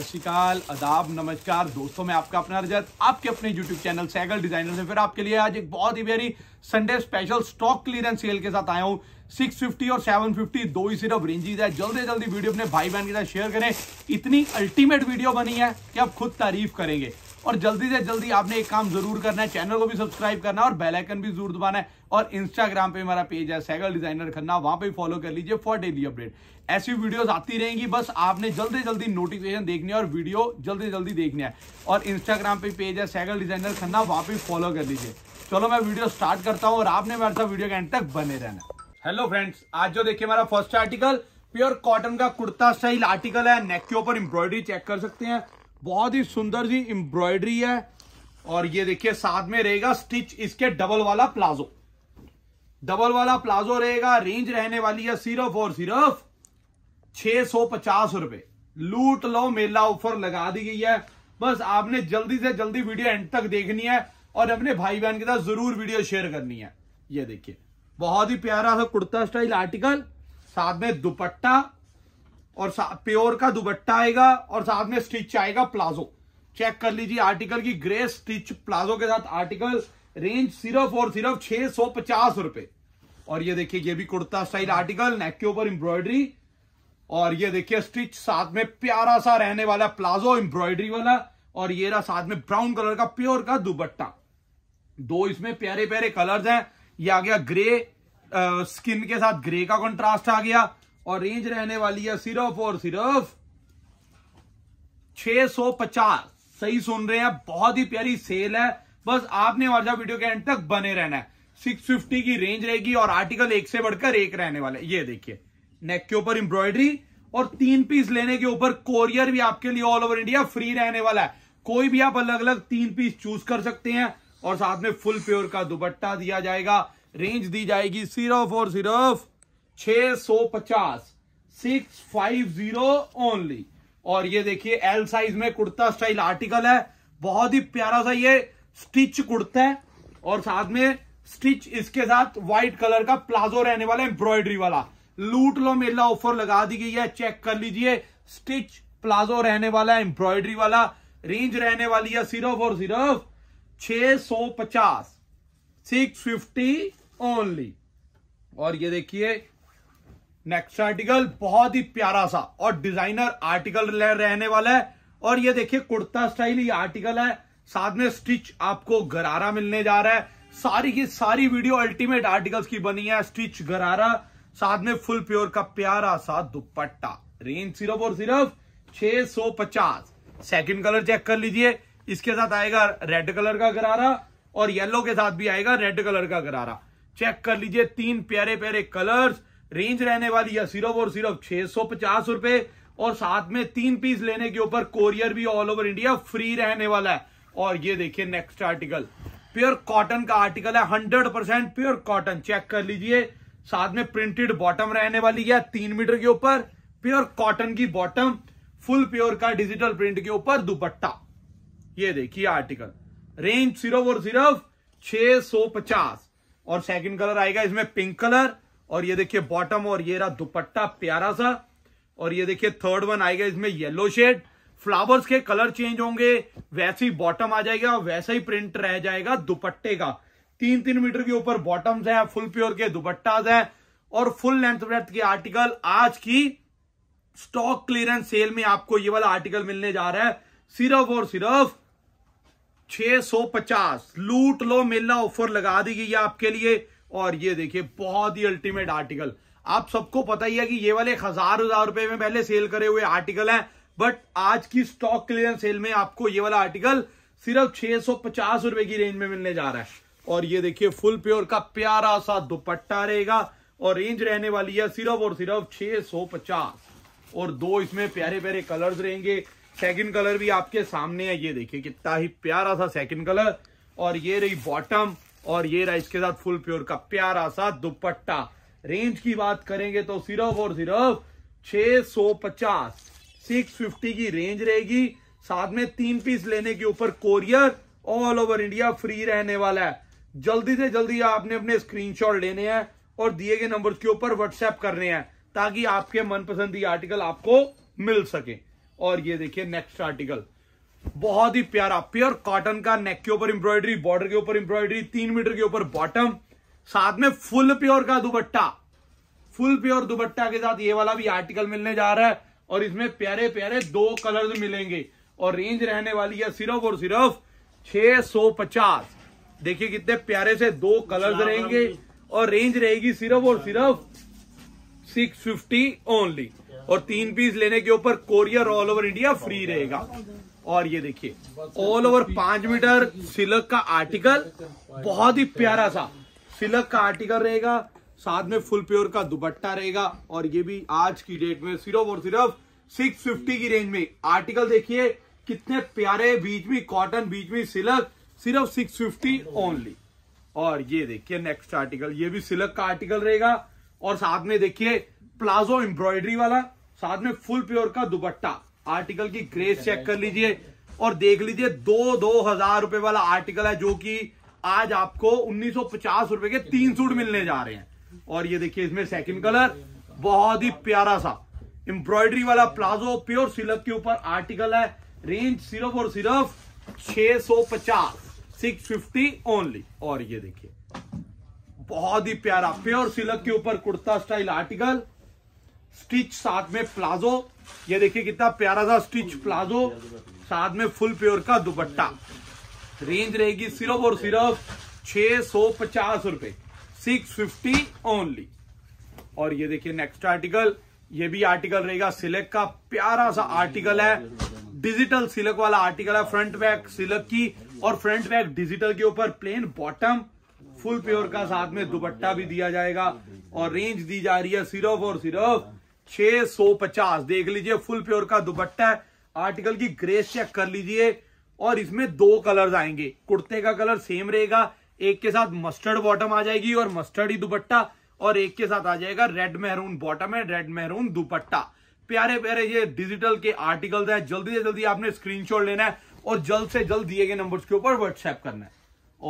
सत अदाब नमस्कार दोस्तों मैं आपका अपना रजत आपके अपने यूट्यूब चैनल सैगल डिजाइनर से फिर आपके लिए आज एक बहुत ही very Sunday special stock clearance sale के साथ आया हूँ 650 और 750 दो ही सिर्फ रेंजेज है जल्दी जल्दी वीडियो अपने भाई बहन के साथ शेयर करें इतनी अल्टीमेट वीडियो बनी है कि आप खुद तारीफ करेंगे और जल्दी से जल्दी आपने एक काम जरूर करना है चैनल को भी सब्सक्राइब करना है और बेलाइकन भी जरूर दबाना है और इंस्टाग्राम पे हमारा पेज है सैगल डिजाइनर खन्ना वहां पे फॉलो कर लीजिए फॉर डेली अपडेट ऐसी वीडियोस आती रहेंगी बस आपने जल्दी जल्दी नोटिफिकेशन देखनी है और वीडियो जल्दी जल्दी देखनी है और इंस्टाग्राम पे पेज है सैगल डिजाइनर खन्ना वहां पे फॉलो कर लीजिए चलो मैं वीडियो स्टार्ट करता हूँ और आपने मेरे साथ वीडियो के एंड तक बने रहना हेलो फ्रेंड्स आज जो देखिए हमारा फर्स्ट आर्टिकल प्योर कॉटन का कुर्ता स्टाइल आर्टिकल है नेक के ऊपर एम्ब्रॉयडरी चेक कर सकते हैं बहुत ही सुंदर जी एम्ब्रॉयडरी है और ये देखिए साथ में रहेगा स्टिच इसके डबल वाला प्लाजो डबल वाला प्लाजो रहेगा रेंज रहने वाली है सिर्फ और सिर्फ छह सौ पचास रुपए लूट लो मेला ऑफर लगा दी गई है बस आपने जल्दी से जल्दी वीडियो एंड तक देखनी है और अपने भाई बहन के साथ जरूर वीडियो शेयर करनी है ये देखिए बहुत ही प्यारा सा कुर्ता स्टाइल आर्टिकल साथ में दुपट्टा और प्योर का दुबट्टा आएगा और साथ में स्टिच आएगा प्लाजो चेक कर लीजिए आर्टिकल की ग्रे स्टिच प्लाजो के साथ आर्टिकल रेंज सिर्फ और सिर्फ छह सौ पचास रुपए और ये देखिए ये भी कुर्ता स्टाइल आर्टिकल नेक के ऊपर एम्ब्रॉयडरी और ये देखिए स्टिच साथ में प्यारा सा रहने वाला प्लाजो एम्ब्रॉयडरी वाला और ये रहा साथ में ब्राउन कलर का प्योर का दुबट्टा दो इसमें प्यारे प्यारे कलर्स हैं ये आ गया ग्रे आ, स्किन के साथ ग्रे का कंट्रास्ट आ गया और रेंज रहने वाली है सिर्फ और सिर्फ 650 सही सुन रहे हैं बहुत ही प्यारी सेल है बस आपने और जब वीडियो के एंड तक बने रहना है 650 की रेंज रहेगी और आर्टिकल एक से बढ़कर एक रहने वाला है ये देखिए नेक के ऊपर एम्ब्रॉयडरी और तीन पीस लेने के ऊपर कोरियर भी आपके लिए ऑल ओवर इंडिया फ्री रहने वाला है कोई भी आप अलग अलग तीन पीस चूज कर सकते हैं और साथ में फुल प्योर का दुपट्टा दिया जाएगा रेंज दी जाएगी सिर्फ और सिर्फ छह सौ पचास सिक्स फाइव जीरो ओनली और ये देखिए एल साइज में कुर्ता स्टाइल आर्टिकल है बहुत ही प्यारा सा ये स्टिच कुर्ता है और साथ में स्टिच इसके साथ व्हाइट कलर का प्लाजो रहने वाला एम्ब्रॉयडरी वाला लूट लो मेला ऑफर लगा दी गई है चेक कर लीजिए स्टिच प्लाजो रहने वाला एम्ब्रॉयडरी वाला रेंज रहने वाली है सिर्फ और सिर्फ छह सौ पचास सिक्स फिफ्टी ओनली और ये देखिए नेक्स्ट आर्टिकल बहुत ही प्यारा सा और डिजाइनर आर्टिकल रहने वाला है और ये देखिए कुर्ता स्टाइल ये आर्टिकल है साथ में स्टिच आपको गरारा मिलने जा रहा है सारी की सारी वीडियो अल्टीमेट आर्टिकल्स की बनी है स्टिच गरारा साथ में फुल प्योर का प्यारा सा दुपट्टा रेंज सिर्फ और सिर्फ 650 सेकेंड कलर चेक कर लीजिए इसके साथ आएगा रेड कलर का गरारा और येलो के साथ भी आएगा रेड कलर का गरारा चेक कर लीजिए तीन प्यारे प्यारे कलर्स रेंज रहने वाली है सिर्फ और सिर्फ छह सौ पचास रुपए और साथ में तीन पीस लेने के ऊपर कोरियर भी ऑल ओवर इंडिया फ्री रहने वाला है और ये देखिए नेक्स्ट आर्टिकल प्योर कॉटन का आर्टिकल है hundred percent pure cotton check कर लीजिए साथ में प्रिंटेड बॉटम रहने वाली है तीन मीटर के ऊपर प्योर कॉटन की बॉटम फुल प्योर का डिजिटल प्रिंट के ऊपर दुपट्टा ये देखिए आर्टिकल रेंज सिर्फ और सिर्फ पचास और सेकंड कलर आएगा इसमें पिंक कलर और ये देखिए बॉटम और ये रहा दुपट्टा प्यारा सा और ये देखिए थर्ड वन आएगा इसमें येलो शेड फ्लावर्स के कलर चेंज होंगे वैसे ही बॉटम आ जाएगा और वैसा ही प्रिंट रह जाएगा दुपट्टे का तीन तीन मीटर के ऊपर बॉटम्स हैं फुल प्योर के दुपट्टाज हैं और फुल लेंथ ब्रेथ के आर्टिकल आज की स्टॉक क्लियरेंस सेल में आपको ये वाला आर्टिकल मिलने जा रहा है सिर्फ और सिर्फ 650 लूट लो मेला ऑफर लगा दी गई आपके लिए और ये देखिए बहुत ही अल्टीमेट आर्टिकल आप सबको पता ही है कि ये वाले हजार हजार रुपए में पहले सेल करे हुए आर्टिकल हैं बट आज की स्टॉक क्लियर सेल में आपको ये वाला आर्टिकल सिर्फ छह सौ पचास रुपए की रेंज में मिलने जा रहा है और ये देखिए फुल प्योर का प्यारा सा दुपट्टा रहेगा और रेंज रहने वाली है सिर्फ और सिर्फ छे सौ पचास और दो इसमें प्यारे प्यारे कलर्स रहेंगे सेकंड कलर भी आपके सामने है ये देखिए कितना ही प्यारा सा सेकंड कलर और ये रही बॉटम और ये रहा इसके साथ फुल प्योर का प्यारा सा दुपट्टा रेंज की बात करेंगे तो सिर्फ और सिर्फ छे सौ पचास सिक्स फिफ्टी की रेंज रहेगी साथ में तीन पीस लेने के ऊपर courier all over India free रहने वाला है जल्दी से जल्दी आपने अपने स्क्रीनशॉट लेने हैं और दिए गए नंबर के ऊपर व्हाट्सएप करने हैं ताकि आपके मनपसंद आर्टिकल आपको मिल सके और ये देखिए नेक्स्ट आर्टिकल बहुत ही प्यारा प्योर कॉटन का नेक के ऊपर एम्ब्रॉयडरी बॉर्डर के ऊपर एम्ब्रॉयडरी तीन मीटर के ऊपर बॉटम साथ में फुल प्योर का दुबट्टा फुल प्योर दुबट्टा के साथ ये वाला भी आर्टिकल मिलने जा रहा है और इसमें प्यारे प्यारे दो कलर मिलेंगे और रेंज रहने वाली है सिर्फ और सिर्फ पचास देखिए कितने प्यारे से दो कलर्स रहेंगे और रेंज रहेगी सिर्फ और सिर्फ 650 ओनली और तीन पीस लेने के ऊपर courier all over India free रहेगा और ये देखिए ऑल ओवर पांच मीटर सिलक का आर्टिकल बहुत ही प्यारा सा सिलक का आर्टिकल रहेगा साथ में फुल प्योर का दुपट्टा रहेगा और ये भी आज की डेट में सिर्फ और सिर्फ सिक्स फिफ्टी की रेंज में आर्टिकल देखिए कितने प्यारे बीच में कॉटन बीच में सिलक सिर्फ सिक्स फिफ्टी ओनली और ये देखिए नेक्स्ट आर्टिकल ये भी सिलक का आर्टिकल रहेगा और साथ में देखिए प्लाजो एम्ब्रॉयडरी वाला साथ में फुल प्योर का दुपट्टा आर्टिकल की ग्रेस चेक कर लीजिए और देख लीजिए दो दो हजार रुपए वाला आर्टिकल है जो कि आज आपको उन्नीस रुपए के तीन सूट मिलने जा रहे हैं और ये देखिए इसमें सेकंड कलर बहुत ही प्यारा सा एम्ब्रॉयडरी वाला प्लाजो प्योर सिल्क के ऊपर आर्टिकल है रेंज सिर्फ और सिर्फ 650 650 ओनली और ये देखिए बहुत ही प्यारा प्योर सिल्क के ऊपर कुर्ता स्टाइल आर्टिकल स्टिच साथ में प्लाजो ये देखिए कितना प्यारा सा स्टिच प्लाजो साथ में फुल प्योर का दुपट्टा रेंज रहेगी सिर्फ और सिर्फ छह सौ पचास रुपए सिक्स फिफ्टी ओनली और ये देखिए नेक्स्ट आर्टिकल ये भी आर्टिकल रहेगा सिलक का प्यारा सा आर्टिकल है डिजिटल सिलक वाला आर्टिकल है फ्रंट बैक सिलक की और फ्रंट बैक डिजिटल के ऊपर प्लेन बॉटम फुल प्योर का साथ में दुपट्टा भी दिया जाएगा और रेंज दी जा रही है सिर्फ और सिर्फ 650 देख लीजिए फुल प्योर का दुपट्टा है आर्टिकल की ग्रेस चेक कर लीजिए और इसमें दो कलर्स आएंगे कुर्ते का कलर सेम रहेगा एक के साथ मस्टर्ड बॉटम आ जाएगी और मस्टर्ड ही दुपट्टा और एक के साथ आ जाएगा रेड मेहरून बॉटम है रेड मेहरून दुपट्टा प्यारे प्यारे ये डिजिटल के आर्टिकल्स हैं जल्दी से जल्दी आपने स्क्रीनशॉट लेना है और जल्द से जल्द दिए गए नंबर्स के ऊपर व्हाट्सएप करना है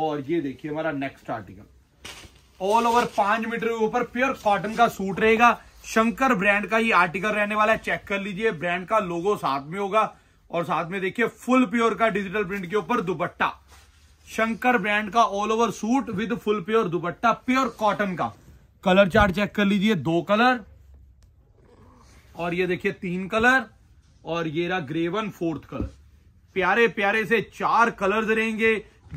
और ये देखिए हमारा नेक्स्ट आर्टिकल ऑल ओवर पांच मीटर के ऊपर प्योर कॉटन का सूट रहेगा शंकर ब्रांड का ये आर्टिकल रहने वाला है चेक कर लीजिए ब्रांड का लोगो साथ में होगा और साथ में देखिए फुल प्योर का डिजिटल प्रिंट के ऊपर दुपट्टा शंकर ब्रांड का all over suit with full pure dupatta pure cotton का कलर चार्ट चेक कर लीजिए दो कलर और ये देखिए तीन कलर और ये रहा ग्रे वन फोर्थ कलर प्यारे प्यारे से चार कलर्स रहेंगे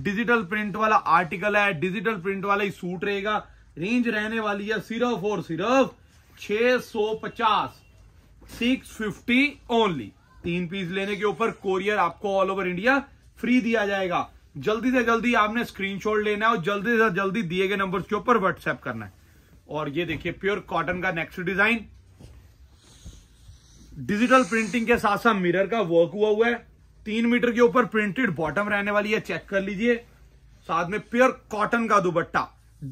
डिजिटल प्रिंट वाला आर्टिकल है डिजिटल प्रिंट वाला ही सूट रहेगा रेंज रहने वाली है सिर्फ और सिर्फ 650 फिफ्टी ओनली तीन पीस लेने के ऊपर कोरियर आपको ऑल ओवर इंडिया फ्री दिया जाएगा जल्दी से जल्दी आपने स्क्रीनशॉट लेना है और जल्दी से जल्दी दिए गए नंबर के ऊपर व्हाट्सएप करना है और ये देखिए प्योर कॉटन का नेक्स्ट डिजाइन डिजिटल प्रिंटिंग के साथ साथ मिरर का वर्क हुआ हुआ है तीन मीटर के ऊपर प्रिंटेड बॉटम रहने वाली है चेक कर लीजिए साथ में प्योर कॉटन का दुबट्टा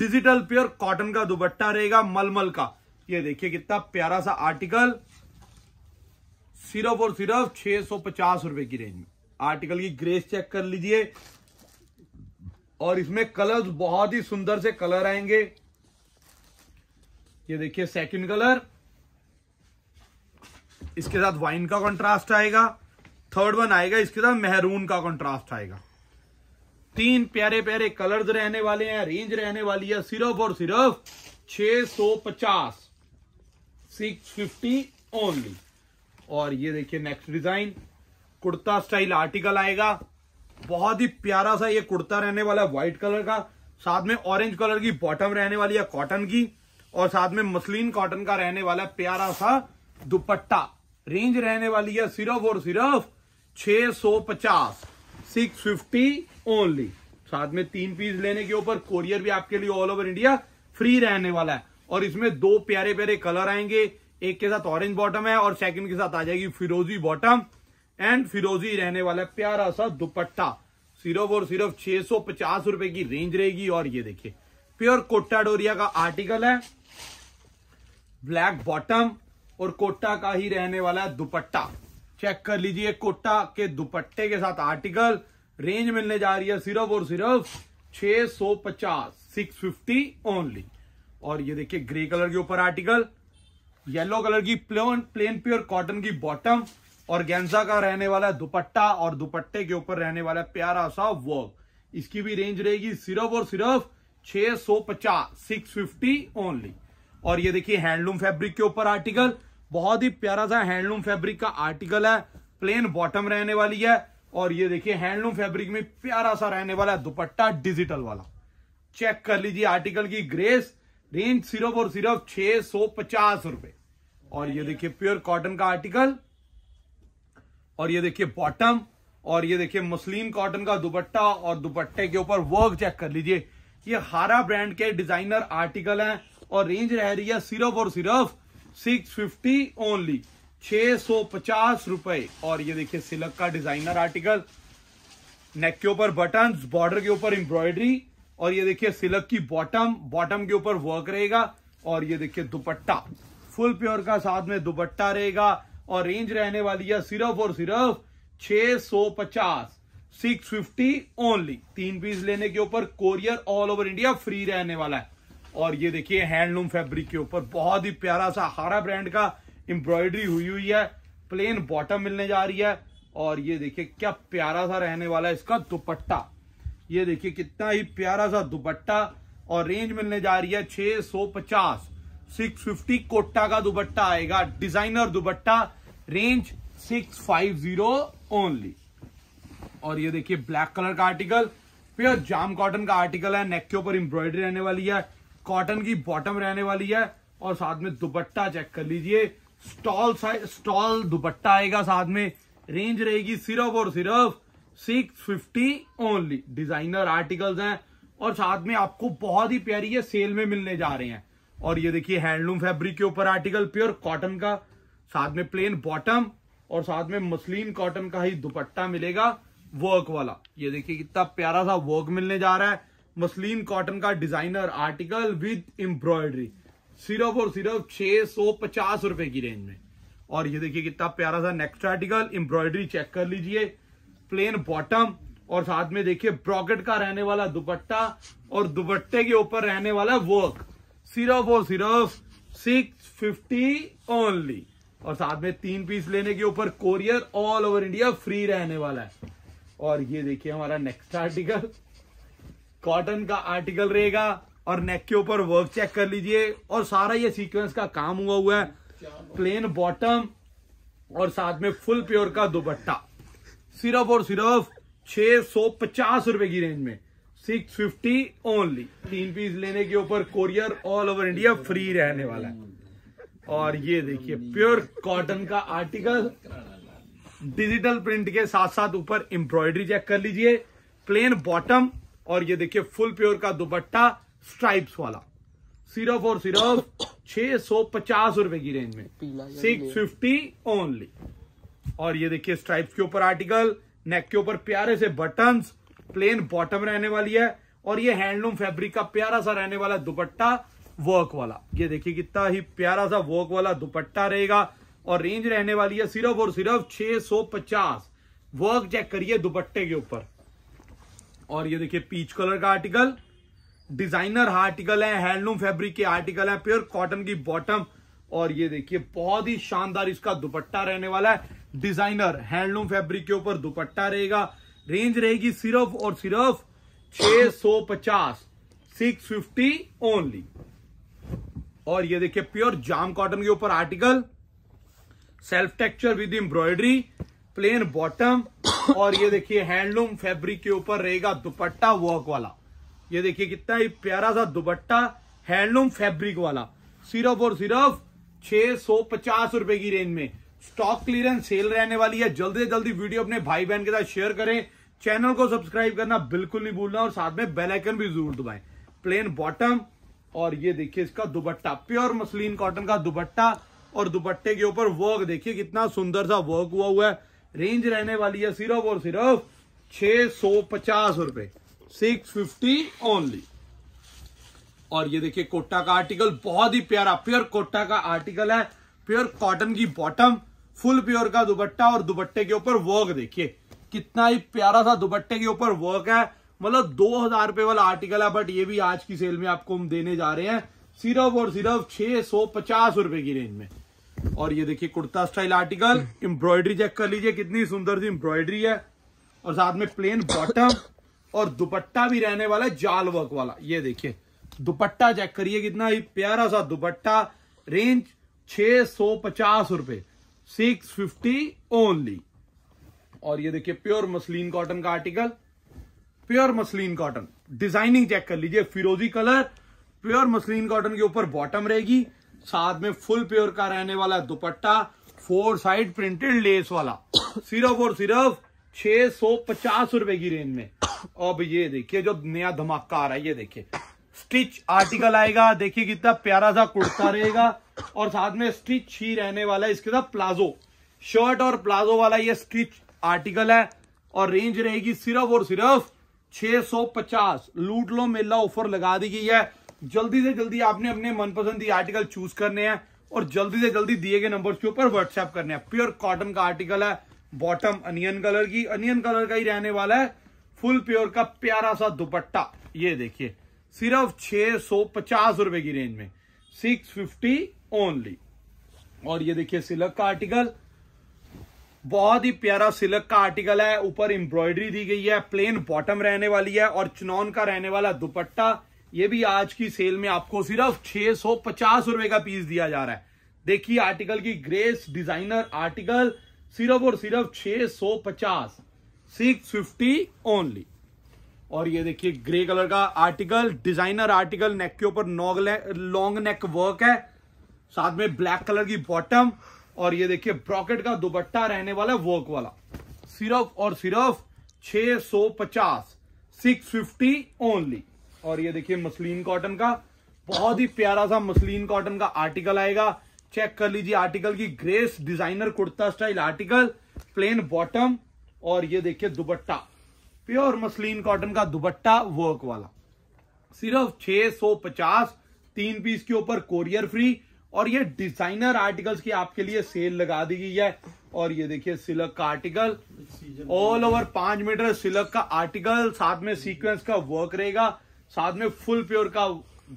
डिजिटल प्योर कॉटन का दुबट्टा रहेगा मलमल का ये देखिए कितना प्यारा सा आर्टिकल सिर्फ और सिर्फ छह सौ पचास रुपए की रेंज में आर्टिकल की ग्रेस चेक कर लीजिए और इसमें कलर्स बहुत ही सुंदर से कलर आएंगे ये देखिए सेकंड कलर इसके साथ वाइन का कंट्रास्ट आएगा थर्ड वन आएगा इसके साथ मेहरून का कंट्रास्ट आएगा तीन प्यारे प्यारे कलर्स रहने वाले हैं रेंज रहने वाली है सिर्फ और सिर्फ 650 सिक्स फिफ्टी ओनली और ये देखिए next design kurta style article आएगा बहुत ही प्यारा सा ये कुर्ता रहने वाला है व्हाइट कलर का साथ में ऑरेंज कलर की बॉटम रहने वाली है कॉटन की और साथ में मसलिन कॉटन का रहने वाला है प्यारा सा दुपट्टा रेंज रहने वाली है सिर्फ और सिर्फ छह सौ पचास सिक्स फिफ्टी ओनली साथ में तीन पीस लेने के ऊपर कोरियर भी आपके लिए ऑल ओवर इंडिया फ्री रहने वाला है और इसमें दो प्यारे प्यारे कलर आएंगे एक के साथ ऑरेंज बॉटम है और सेकंड के साथ आ जाएगी फिरोजी बॉटम एंड फिरोजी रहने वाला प्यारा सा दुपट्टा सिर्फ और सिर्फ छह सौ पचास रुपए की रेंज रहेगी और ये देखिए प्योर कोटा डोरिया का आर्टिकल है ब्लैक बॉटम और कोटा का ही रहने वाला है दुपट्टा चेक कर लीजिए कोटा के दुपट्टे के साथ आर्टिकल रेंज मिलने जा रही है सिर्फ और सिर्फ सिक्स फिफ्टी ओनली और ये देखिए ग्रे कलर के ऊपर आर्टिकल येलो कलर की प्लेन प्लेन प्योर कॉटन की बॉटम और गेंजा का रहने वाला दुपट्टा और दुपट्टे के ऊपर रहने वाला प्यारा सा वर्क इसकी भी रेंज रहेगी सिर्फ और सिर्फ 650 650 ओनली और ये देखिए हैंडलूम फैब्रिक के ऊपर आर्टिकल बहुत ही प्यारा सा हैंडलूम फैब्रिक का आर्टिकल है प्लेन बॉटम रहने वाली है और ये देखिए हैंडलूम फैब्रिक में प्यारा सा रहने वाला है दुपट्टा डिजिटल वाला चेक कर लीजिए आर्टिकल की ग्रेस रेंज सिर्फ और सिर्फ छह सौ पचास रुपए और ये देखिए प्योर कॉटन का आर्टिकल और ये देखिए बॉटम और ये देखिए मसलिन कॉटन का दुपट्टा और दुपट्टे के ऊपर वर्क चेक कर लीजिए ये हारा ब्रांड के डिजाइनर आर्टिकल हैं और रेंज रह रही है सिर्फ और सिर्फ सिक्स फिफ्टी ओनली छह सौ पचास रुपए और ये देखिए सिल्क का डिजाइनर आर्टिकल नेक के ऊपर बटन बॉर्डर के ऊपर एम्ब्रॉयडरी और ये देखिए सिलक की बॉटम बॉटम के ऊपर वर्क रहेगा और ये देखिए दुपट्टा फुल प्योर का साथ में दुपट्टा रहेगा और रेंज रहने वाली है सिर्फ और सिर्फ छह सौ पचास सिक्स फिफ्टी ओनली तीन पीस लेने के ऊपर courier all over India free रहने वाला है और ये देखिए हैंडलूम फैब्रिक के ऊपर बहुत ही प्यारा सा हारा ब्रांड का एम्ब्रॉयडरी हुई हुई है प्लेन बॉटम मिलने जा रही है और ये देखिए क्या प्यारा सा रहने वाला है इसका दुपट्टा ये देखिए कितना ही प्यारा सा दुपट्टा और रेंज मिलने जा रही है छह सौ पचास सिक्स फिफ्टी कोटा का दुपट्टा आएगा designer dupatta range six five zero only और ये देखिए ब्लैक कलर का आर्टिकल प्योर जाम कॉटन का आर्टिकल है नेक के ऊपर एम्ब्रॉयडरी रहने वाली है कॉटन की बॉटम रहने वाली है और साथ में दुपट्टा चेक कर लीजिए स्टॉल साइज स्टॉल दुपट्टा आएगा साथ में रेंज रहेगी सिर्फ और सिर्फ six fifty only designer articles हैं और साथ में आपको बहुत ही प्यारी ये सेल में मिलने जा रहे हैं और ये देखिए हैंडलूम फैब्रिक के ऊपर आर्टिकल प्योर कॉटन का साथ में प्लेन बॉटम और साथ में मसलिन कॉटन का ही दुपट्टा मिलेगा वर्क वाला ये देखिए कितना प्यारा सा वर्क मिलने जा रहा है मसलिन कॉटन का डिजाइनर आर्टिकल विद एम्ब्रॉयडरी सिर्फ और सिर्फ छह सौ पचास रुपए की रेंज में और ये देखिए कितना प्यारा सा नेक्स्ट आर्टिकल एम्ब्रॉयडरी चेक कर लीजिए प्लेन बॉटम और साथ में देखिए ब्रॉकेट का रहने वाला दुपट्टा और दुपट्टे के ऊपर रहने वाला वर्क सिर्फ और सिर्फ सिक्स फिफ्टी ओनली और साथ में तीन पीस लेने के ऊपर courier all over India free रहने वाला है और ये देखिए हमारा नेक्स्ट आर्टिकल कॉटन का आर्टिकल रहेगा और नेक के ऊपर वर्क चेक कर लीजिए और सारा ये सीक्वेंस का काम हुआ हुआ है प्लेन बॉटम और साथ में फुल प्योर का दुपट्टा सिर्फ और सिर्फ छह सौ पचास रुपए की रेंज में सिक्स फिफ्टी ओनली तीन पीस लेने के ऊपर courier all over India free रहने वाला है और ये देखिए प्योर कॉटन का आर्टिकल डिजिटल प्रिंट के साथ साथ ऊपर एम्ब्रॉयडरी चेक कर लीजिए प्लेन बॉटम और ये देखिए फुल प्योर का दुपट्टा स्ट्राइप्स वाला सिर्फ और सिर्फ छह सौ पचास रुपए की रेंज में सिक्स फिफ्टी ओनली और ये देखिए स्ट्राइप्स के ऊपर आर्टिकल नेक के ऊपर प्यारे से बटन प्लेन बॉटम रहने वाली है और ये हैंडलूम फैब्रिक का प्यारा सा रहने वाला दुपट्टा वर्क वाला ये देखिए कितना ही प्यारा सा वर्क वाला दुपट्टा रहेगा और रेंज रहने वाली है सिर्फ और सिर्फ 650 वर्क चेक करिए दुपट्टे के ऊपर और ये देखिए पीच कलर का आर्टिकल डिजाइनर आर्टिकल है हैंडलूम फैब्रिक के आर्टिकल है प्योर कॉटन की बॉटम और ये देखिए बहुत ही शानदार इसका दुपट्टा रहने वाला है डिजाइनर हैंडलूम फैब्रिक के ऊपर दुपट्टा रहेगा रेंज रहेगी सिर्फ और सिर्फ 650 650 ओनली और ये देखिए प्योर जाम कॉटन के ऊपर article self texture with embroidery plain bottom और ये देखिए हैंडलूम फैब्रिक के ऊपर रहेगा दुपट्टा वर्क वाला ये देखिए कितना ही प्यारा सा दुपट्टा हैंडलूम फैब्रिक वाला सिर्फ और सिर्फ छह सौ पचास रुपए की रेंज में स्टॉक क्लियरेंस सेल रहने वाली है जल्दी से जल्दी वीडियो अपने भाई बहन के साथ शेयर करें चैनल को सब्सक्राइब करना बिल्कुल नहीं भूलना और साथ में बेल आइकन भी जरूर दबाएं प्लेन बॉटम और ये देखिए इसका दुपट्टा प्योर मसलिन कॉटन का दुपट्टा और दुपट्टे के ऊपर वर्क देखिए कितना सुंदर सा वर्क हुआ हुआ है रेंज रहने वाली है सिर्फ और सिर्फ छह सौ पचास रुपए सिक्स फिफ्टी ओनली और ये देखिए कोटा का आर्टिकल बहुत ही प्यारा प्योर कोटा का आर्टिकल है प्योर कॉटन की बॉटम फुल प्योर का दुपट्टा और दुपट्टे के ऊपर वर्क देखिए कितना ही प्यारा सा दुपट्टे के ऊपर वर्क है मतलब दो हजार रुपए वाला आर्टिकल है बट ये भी आज की सेल में आपको हम देने जा रहे हैं सिर्फ और सिर्फ छह सौ पचास रुपए की रेंज में और ये देखिए kurta style article embroidery check कर लीजिए कितनी सुंदर सी एम्ब्रॉयडरी है और साथ में प्लेन बॉटम और दुपट्टा भी रहने वाला है जाल वर्क वाला ये देखिए दुपट्टा चेक करिए कितना ही प्यारा सा दुपट्टा रेंज छह सौ पचास रुपए सिक्स फिफ्टी ओनली और ये देखिए प्योर मसलिन कॉटन का article pure muslin cotton designing check कर लीजिए फिरोजी कलर प्योर मसलिन कॉटन के ऊपर बॉटम रहेगी साथ में फुल प्योर का रहने वाला dupatta four side printed lace वाला सिर्फ और सिर्फ छह सौ पचास रुपए की रेंज में अब ये देखिए जो नया धमाका आ रहा है ये देखिए स्टिच आर्टिकल आएगा देखिए कितना प्यारा सा कुर्ता रहेगा और साथ में स्टिच ही रहने वाला है इसके साथ प्लाजो शर्ट और प्लाजो वाला ये स्टिच आर्टिकल है और रेंज रहेगी सिर्फ और सिर्फ 650 लूट लो मेला ऑफर लगा दी गई है जल्दी से जल्दी आपने अपने मनपसंद ये आर्टिकल चूज करने हैं और जल्दी से जल्दी दिए गए नंबर के ऊपर व्हाट्सएप करने हैं प्योर कॉटन का आर्टिकल है बॉटम अनियन कलर की अनियन कलर का ही रहने वाला है फुल प्योर का प्यारा सा दुपट्टा ये देखिए सिर्फ छह सौ पचास रुपए की रेंज में सिक्स फिफ्टी ओनली और ये देखिए सिलक का आर्टिकल बहुत ही प्यारा सिलक का आर्टिकल है ऊपर एम्ब्रॉयडरी दी गई है प्लेन बॉटम रहने वाली है और चुनौन का रहने वाला दुपट्टा ये भी आज की सेल में आपको सिर्फ छह सौ पचास रुपए का पीस दिया जा रहा है देखिए आर्टिकल की ग्रेस डिजाइनर आर्टिकल सिर्फ और सिर्फ 650 सौ पचास सिक्स फिफ्टी ओनली और ये देखिए ग्रे कलर का आर्टिकल डिजाइनर आर्टिकल नेक के ऊपर लॉन्ग नेक वर्क है साथ में ब्लैक कलर की बॉटम और ये देखिए ब्रॉकेट का दुबट्टा रहने वाला वर्क वाला सिर्फ और सिर्फ 650 650 ओनली और ये देखिए मसलिन कॉटन का बहुत ही प्यारा सा मसलिन कॉटन का आर्टिकल आएगा चेक कर लीजिए आर्टिकल की grace designer kurta style article plain bottom और ये देखिए दुबट्टा प्योर मसलिन कॉटन का दुबट्टा वर्क वाला सिर्फ 650 तीन पीस के ऊपर कोरियर फ्री और ये डिजाइनर आर्टिकल्स की आपके लिए सेल लगा दी गई है और ये देखिए सिलक का आर्टिकल ऑल ओवर पांच मीटर सिलक का आर्टिकल साथ में सीक्वेंस का वर्क रहेगा साथ में फुल प्योर का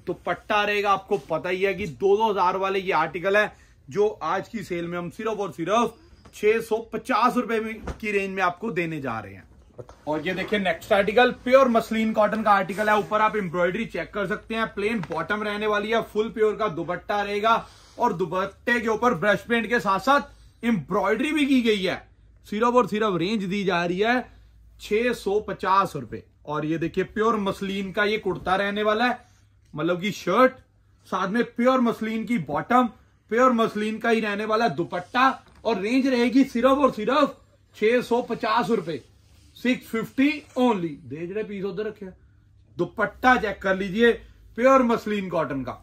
दुपट्टा रहेगा आपको पता ही है कि दो दो हजार वाले ये आर्टिकल है जो आज की सेल में हम सिर्फ और सिर्फ छह सौ पचास रुपए की रेंज में आपको देने जा रहे हैं और ये देखिए next article pure muslin cotton का आर्टिकल है ऊपर आप एम्ब्रॉयडरी चेक कर सकते हैं प्लेन बॉटम रहने वाली है फुल प्योर का दुपट्टा रहेगा और दुपट्टे के ऊपर ब्रश पेंट के साथ साथ एम्ब्रॉयडरी भी की गई है सिर्फ और सिर्फ रेंज दी जा रही है छह सौ पचास रुपए और ये देखिए प्योर मसलिन का ये कुर्ता रहने वाला है मतलब की शर्ट साथ में प्योर मसलिन की बॉटम प्योर मसलिन का ही रहने वाला दुपट्टा और रेंज रहेगी सिर्फ और सिर्फ छह सौ पचास रुपए सिक्स फिफ्टी ओनली दे जड़े पीस उधर रखे दुपट्टा चेक कर लीजिए प्योर मसलिन कॉटन का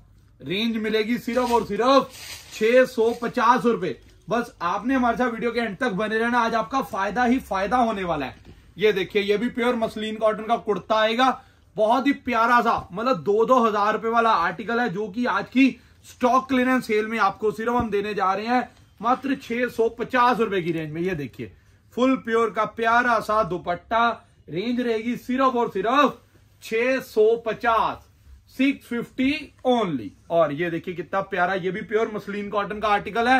रेंज मिलेगी सिर्फ और सिर्फ छह सौ पचास रुपए बस आपने हमारे साथ वीडियो के एंड तक बने रहना आज आपका फायदा ही फायदा होने वाला है ये देखिए ये भी प्योर मसलिन कॉटन का कुर्ता आएगा बहुत ही प्यारा सा मतलब दो दो हजार रुपए वाला आर्टिकल है जो कि आज की स्टॉक क्लीयरेंस सेल में आपको सिर्फ हम देने जा रहे हैं मात्र छह सौ पचास रुपए की रेंज में ये देखिए फुल प्योर का प्यारा सा दुपट्टा रेंज रहेगी सिर्फ और सिर्फ 650 650 ओनली और ये देखिए कितना प्यारा ये भी प्योर मसलिन कॉटन का आर्टिकल है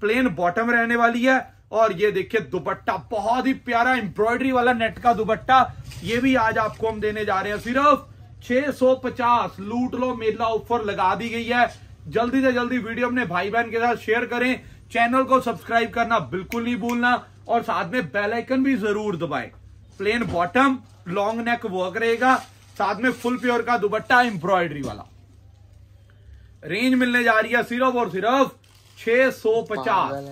प्लेन बॉटम रहने वाली है और ये देखिए दुपट्टा बहुत ही प्यारा एम्ब्रॉयडरी वाला नेट का दुपट्टा ये भी आज आपको हम देने जा रहे हैं सिर्फ 650 लूट लो मेला ऑफर लगा दी गई है जल्दी से जल्दी वीडियो अपने भाई बहन के साथ शेयर करें चैनल को सब्सक्राइब करना बिल्कुल नहीं भूलना और साथ में बेल आइकन भी जरूर दबाएं plain bottom long neck work रहेगा साथ में फुल प्योर का दुपट्टा एम्ब्रॉयडरी वाला रेंज मिलने जा रही है सिर्फ और सिर्फ 650 सौ पचास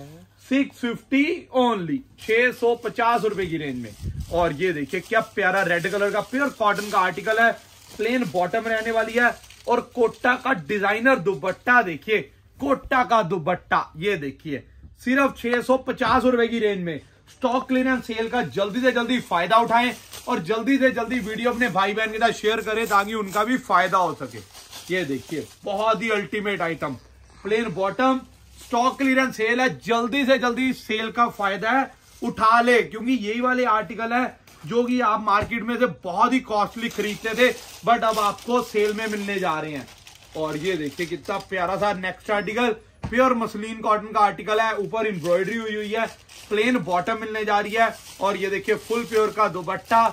सिक्स फिफ्टी ओनली छह सौ पचास रुपए की रेंज में और ये देखिए क्या प्यारा रेड कलर का प्योर कॉटन का आर्टिकल है प्लेन बॉटम रहने वाली है और कोटा का डिजाइनर दुबट्टा देखिए कोटा का दुबट्टा ये देखिए सिर्फ छह सौ पचास रुपए की रेंज में स्टॉक एंड सेल का जल्दी से जल्दी फायदा उठाएं और जल्दी से जल्दी वीडियो अपने भाई बहन के साथ शेयर करें ताकि उनका भी फायदा हो सके ये देखिए बहुत ही ultimate item plain bottom stock and sale है जल्दी से जल्दी सेल का फायदा है उठा ले क्योंकि यही वाले आर्टिकल है जो कि आप मार्केट में से बहुत ही कॉस्टली खरीदते थे बट अब आपको सेल में मिलने जा रहे हैं और ये देखिए कितना प्यारा सा next article pure muslin cotton का आर्टिकल है ऊपर एम्ब्रॉयडरी हुई हुई है प्लेन बॉटम मिलने जा रही है और ये देखिए फुल प्योर का दोपट्टा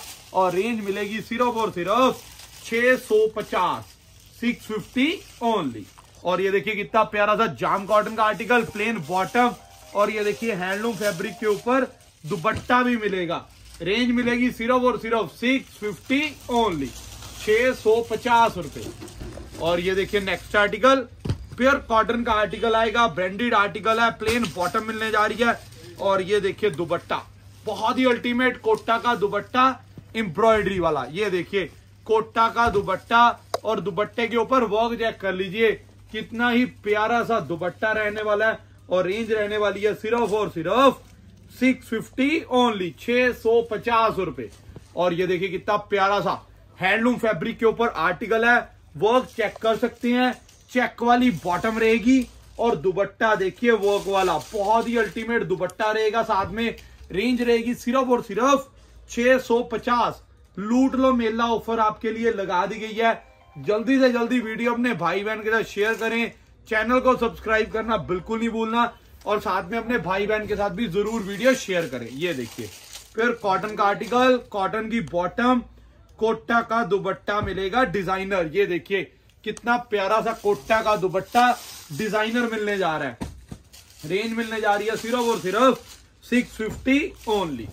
और रेंज मिलेगी सिर्फ और सिर्फ छह सौ पचास सिक्स फिफ्टी ओनली और ये देखिए कितना प्यारा सा जाम कॉटन का आर्टिकल प्लेन बॉटम और ये देखिए हैंडलूम फैब्रिक के ऊपर दुपट्टा भी मिलेगा रेंज मिलेगी सिर्फ और सिर्फ सिक्स ओनली छे रुपए और ये देखिए नेक्स्ट आर्टिकल प्योर कॉटन का आर्टिकल आएगा ब्रांडेड आर्टिकल है प्लेन बॉटम मिलने जा रही है और ये देखिए दुबट्टा बहुत ही अल्टीमेट कोटा का दुबट्टा एम्ब्रॉयडरी वाला ये देखिए कोटा का दुबट्टा और दुबट्टे के ऊपर वर्क चेक कर लीजिए कितना ही प्यारा सा दुबट्टा रहने वाला है और रेंज रहने वाली है सिर्फ और सिर्फ सिक्स फिफ्टी ओनली छह सौ पचास रुपए और ये देखिए कितना प्यारा सा हैंडलूम फैब्रिक के ऊपर आर्टिकल है वर्क चेक कर सकते हैं चेक वाली बॉटम रहेगी और दुबट्टा देखिए वर्क वाला बहुत ही अल्टीमेट दुबट्टा रहेगा साथ में रेंज रहेगी सिर्फ और सिर्फ 650 लूट लो मेला ऑफर आपके लिए लगा दी गई है जल्दी से जल्दी वीडियो अपने भाई बहन के साथ शेयर करें चैनल को सब्सक्राइब करना बिल्कुल नहीं भूलना और साथ में अपने भाई बहन के साथ भी जरूर वीडियो शेयर करें ये देखिए फिर कॉटन का आर्टिकल कॉटन की बॉटम कोटा का दुबट्टा मिलेगा डिजाइनर ये देखिए कितना प्यारा सा कोटा का दुपट्टा डिजाइनर मिलने जा रहा है रेंज मिलने जा रही है सिर्फ और सिर्फ सिक्स फिफ्टी ओनली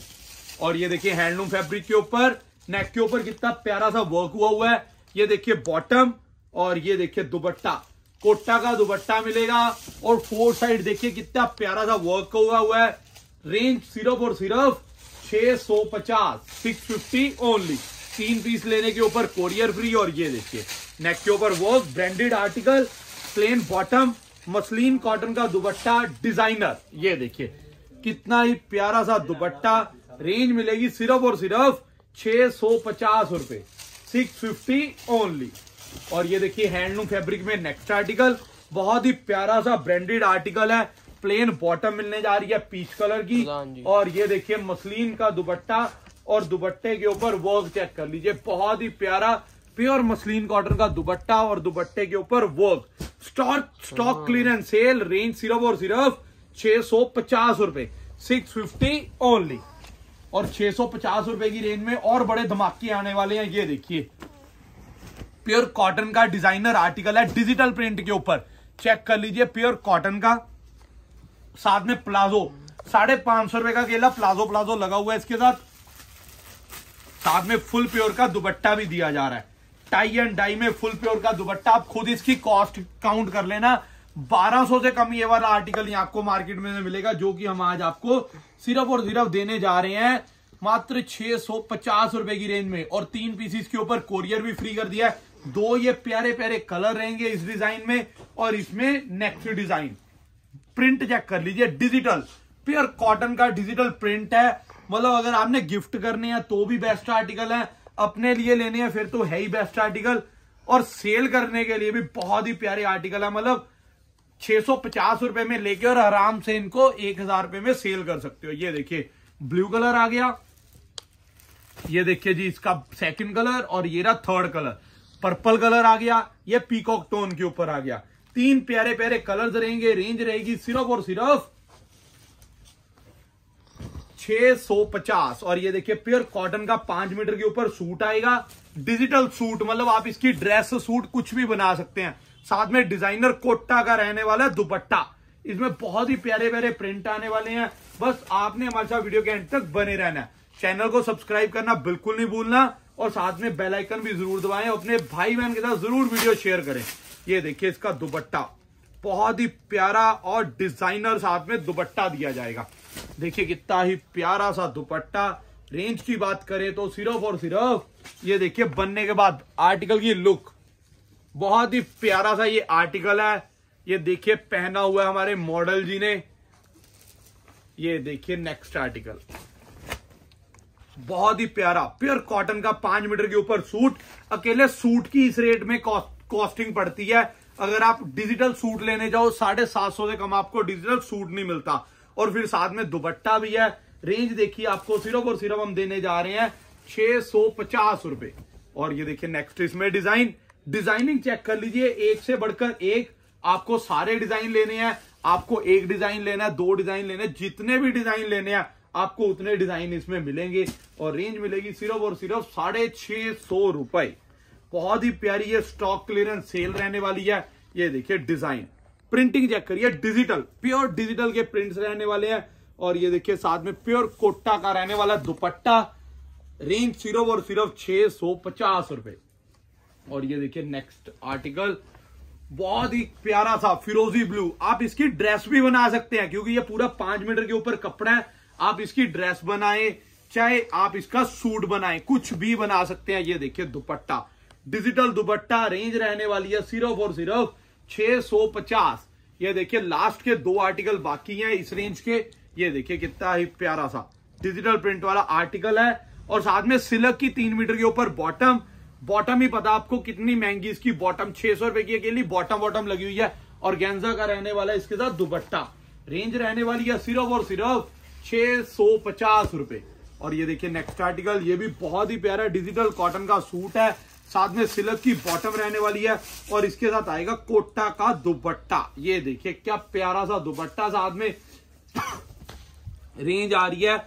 और ये देखिए हैंडलूम फैब्रिक के ऊपर नेक के ऊपर कितना प्यारा सा वर्क हुआ हुआ है ये देखिए बॉटम और ये देखिए दुपट्टा कोटा का दुपट्टा मिलेगा और फोर साइड देखिए कितना प्यारा सा वर्क हुआ हुआ है रेंज सिर्फ और सिर्फ 650 650 ओनली तीन पीस लेने के ऊपर कोरियर फ्री और ये देखिए नेक के ऊपर work branded article plain bottom muslin cotton का दुपट्टा डिजाइनर ये देखिए कितना ही प्यारा सा दुपट्टा रेंज मिलेगी सिर्फ और सिर्फ छह सौ पचास रुपए सिक्स फिफ्टी ओनली और ये देखिए हैंडलूम फैब्रिक में नेक्स्ट आर्टिकल बहुत ही प्यारा सा ब्रांडेड आर्टिकल है प्लेन बॉटम मिलने जा रही है पीच कलर की और ये देखिए मसलिन का दुपट्टा और दुपट्टे के ऊपर वर्क चेक कर लीजिए बहुत ही प्यारा प्योर मसलिन कॉटन का दुपट्टा और दुपट्टे के ऊपर work stock stock clearance sale range सिर्फ और सिर्फ छह सौ पचास रुपए सिक्स फिफ्टी ओनली और छह सौ पचास रुपए की रेंज में और बड़े धमाके आने वाले हैं ये देखिए प्योर कॉटन का डिजाइनर आर्टिकल है डिजिटल प्रिंट के ऊपर चेक कर लीजिए प्योर कॉटन का साथ में प्लाजो साढ़े पांच सौ रुपए का केला प्लाजो प्लाजो लगा हुआ है इसके साथ साथ में फुल प्योर का दुपट्टा भी दिया जा रहा है टाई एंड डाई में फुल प्योर का दुपट्टा आप खुद इसकी कॉस्ट काउंट कर लेना 1200 से कम ये वाला आर्टिकल ही आपको मार्केट में मिलेगा जो कि हम आज आपको सिर्फ और सिर्फ देने जा रहे हैं मात्र 650 रुपए की रेंज में और तीन पीसीस के ऊपर कोरियर भी फ्री कर दिया है दो ये प्यारे प्यारे कलर रहेंगे इस डिजाइन में और इसमें नेक्स्ट डिजाइन प्रिंट चेक कर लीजिए डिजिटल प्योर कॉटन का डिजिटल प्रिंट है मतलब अगर आपने गिफ्ट करने हैं तो भी बेस्ट आर्टिकल है अपने लिए लेने हैं फिर तो है ही बेस्ट आर्टिकल और सेल करने के लिए भी बहुत ही प्यारे आर्टिकल है मतलब छह सौ पचास रुपए में लेके और आराम से इनको एक हजार रुपए में सेल कर सकते हो ये देखिए ब्लू कलर आ गया ये देखिए जी इसका सेकंड कलर और ये रहा थर्ड कलर पर्पल कलर आ गया ये पीकॉक टोन के ऊपर आ गया तीन प्यारे प्यारे कलर्स रहेंगे रेंज रहेगी सिर्फ और सिर्फ 650 और ये देखिए प्योर कॉटन का पांच मीटर के ऊपर सूट आएगा डिजिटल सूट मतलब आप इसकी ड्रेस सूट कुछ भी बना सकते हैं साथ में डिजाइनर कोट्टा का रहने वाला है दुपट्टा इसमें बहुत ही प्यारे प्यारे प्रिंट आने वाले हैं बस आपने हमारे साथ वीडियो के एंड तक बने रहना है चैनल को सब्सक्राइब करना बिल्कुल नहीं भूलना और साथ में बेल आइकन भी जरूर दबाएं अपने भाई बहन के साथ जरूर वीडियो शेयर करें ये देखिए इसका दुपट्टा बहुत ही प्यारा और डिजाइनर साथ में दुपट्टा दिया जाएगा देखिए कितना ही प्यारा सा दुपट्टा रेंज की बात करें तो सिर्फ और सिर्फ ये देखिए बनने के बाद आर्टिकल की लुक बहुत ही प्यारा सा ये आर्टिकल है ये देखिए पहना हुआ है हमारे मॉडल जी ने ये देखिए नेक्स्ट आर्टिकल बहुत ही प्यारा प्योर कॉटन का पांच मीटर के ऊपर सूट अकेले सूट की इस रेट में कॉस्टिंग पड़ती है अगर आप डिजिटल सूट लेने जाओ साढ़े सात सौ से कम आपको डिजिटल सूट नहीं मिलता और फिर साथ में दुपट्टा भी है रेंज देखिए आपको सिर्फ और सिर्फ हम देने जा रहे हैं छह सौ पचास रुपए और ये देखिए नेक्स्ट इसमें डिजाइन डिजाइनिंग चेक कर लीजिए एक से बढ़कर एक आपको सारे डिजाइन लेने हैं आपको एक डिजाइन लेना है दो डिजाइन लेना है जितने भी डिजाइन लेने हैं आपको उतने डिजाइन इसमें मिलेंगे और रेंज मिलेगी सिर्फ और सिर्फ साढ़े छह सौ रुपए बहुत ही प्यारी ये स्टॉक क्लियरेंस सेल रहने वाली है ये देखिए डिजाइन प्रिंटिंग चेक करिए डिजिटल प्योर डिजिटल के प्रिंट्स रहने वाले हैं और ये देखिए साथ में प्योर कोटा का रहने वाला दुपट्टा रेंज सिर्फ और सिर्फ छह सौ पचास रुपए और ये देखिए नेक्स्ट आर्टिकल बहुत ही प्यारा सा फिरोजी ब्लू आप इसकी ड्रेस भी बना सकते हैं क्योंकि ये पूरा पांच मीटर के ऊपर कपड़ा है आप इसकी ड्रेस बनाए चाहे आप इसका सूट बनाए कुछ भी बना सकते हैं ये देखिए दुपट्टा डिजिटल दुपट्टा रेंज रहने वाली है सिर्फ और सिर्फ 650 ये देखिए लास्ट के दो आर्टिकल बाकी हैं इस रेंज के ये देखिए कितना ही प्यारा सा डिजिटल प्रिंट वाला आर्टिकल है और साथ में सिलक की तीन मीटर के ऊपर बॉटम बॉटम ही पता आपको कितनी महंगी इसकी बॉटम छह सौ रुपए की अकेली बॉटम बॉटम लगी हुई है और गेंजा का रहने वाला इसके साथ दुपट्टा रेंज रहने वाली है सिर्फ और सिर्फ छह पचास रुपए और ये देखिये नेक्स्ट आर्टिकल ये भी बहुत ही प्यारा डिजिटल कॉटन का सूट है साथ में सिल्क की बॉटम रहने वाली है और इसके साथ आएगा कोटा का दुपट्टा ये देखिए क्या प्यारा सा दुपट्टा साथ में रेंज आ रही है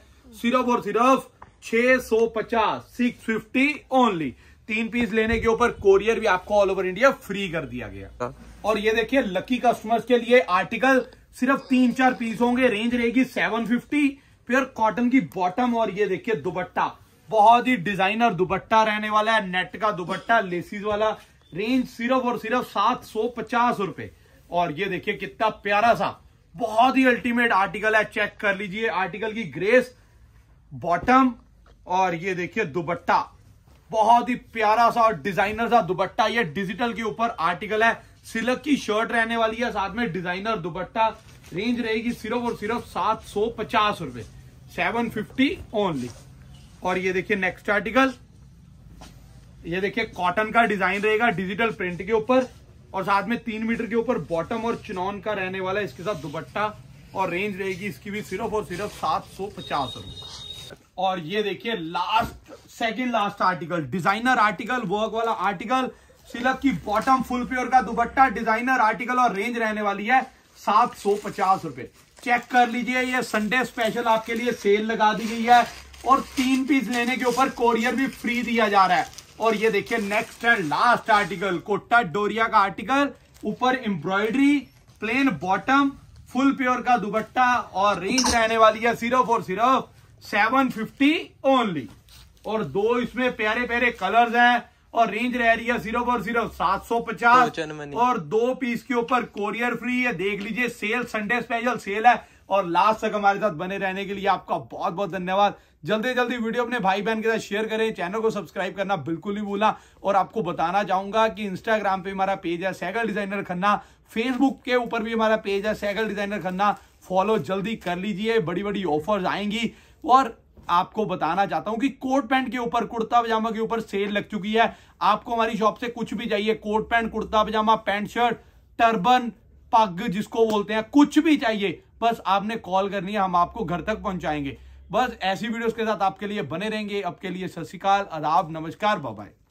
सिर्फ और सिर्फ 650 650 ओनली तीन पीस लेने के ऊपर कोरियर भी आपको ऑल ओवर इंडिया फ्री कर दिया गया और ये देखिए लकी कस्टमर्स के लिए आर्टिकल सिर्फ तीन चार पीस होंगे रेंज रहेगी 750 फिर कॉटन की बॉटम और ये देखिए दुपट्टा बहुत ही डिजाइनर दुपट्टा रहने वाला है नेट का दुपट्टा लेसिस वाला रेंज सिर्फ और सिर्फ सात सौ पचास रुपए और ये देखिए कितना प्यारा सा बहुत ही अल्टीमेट आर्टिकल है चेक कर लीजिए आर्टिकल की ग्रेस बॉटम और ये देखिए दुपट्टा बहुत ही प्यारा सा और डिजाइनर सा दुपट्टा ये डिजिटल के ऊपर आर्टिकल है सिलक की शर्ट रहने वाली है साथ में डिजाइनर दुपट्टा रेंज रहेगी सिर्फ और सिर्फ सात सौ पचास रुपए सेवन फिफ्टी ओनली और ये देखिए नेक्स्ट आर्टिकल ये देखिए कॉटन का डिजाइन रहेगा डिजिटल प्रिंट के ऊपर और साथ में तीन मीटर के ऊपर बॉटम और चुनौन का रहने वाला है इसके साथ दुपट्टा और रेंज रहेगी इसकी भी सिर्फ और सिर्फ सात सौ पचास रुपए और ये देखिए last second last article designer article work वाला आर्टिकल सिलक की बॉटम फुल प्योर का दुपट्टा डिजाइनर आर्टिकल और रेंज रहने वाली है सात सौ पचास रुपए चेक कर लीजिए ये संडे स्पेशल आपके लिए सेल लगा दी गई है और तीन पीस लेने के ऊपर कोरियर भी फ्री दिया जा रहा है और ये देखिए next and last article Kota Doria का आर्टिकल ऊपर embroidery plain bottom full pure का दुबट्टा और रेंज रहने वाली है सिर्फ और सिर्फ सेवन फिफ्टी ओनली और दो इसमें प्यारे प्यारे कलर्स हैं और रेंज रह रही है सिर्फ और सिर्फ सात सौ पचास और दो पीस के ऊपर कोरियर फ्री है देख लीजिए सेल संडे स्पेशल सेल है और लास्ट तक हमारे साथ बने रहने के लिए आपका बहुत बहुत धन्यवाद जल्दी जल्दी वीडियो अपने भाई बहन के साथ शेयर करें चैनल को सब्सक्राइब करना बिल्कुल ही भूलना और आपको बताना चाहूंगा कि इंस्टाग्राम पे हमारा पेज है सैगल डिजाइनर खन्ना फेसबुक के ऊपर भी हमारा पेज है सैगल डिजाइनर खन्ना फॉलो जल्दी कर लीजिए बड़ी बड़ी ऑफर्स आएंगी और आपको बताना चाहता हूं कि कोट पैंट के ऊपर कुर्ता पजामा के ऊपर सेल लग चुकी है आपको हमारी शॉप से कुछ भी चाहिए coat pant kurta pyjama pant shirt turban पग जिसको बोलते हैं कुछ भी चाहिए बस आपने कॉल करनी है हम आपको घर तक पहुंचाएंगे बस ऐसी वीडियोस के साथ आपके लिए बने रहेंगे आपके लिए सत श्रीकाल आदाब नमस्कार बाय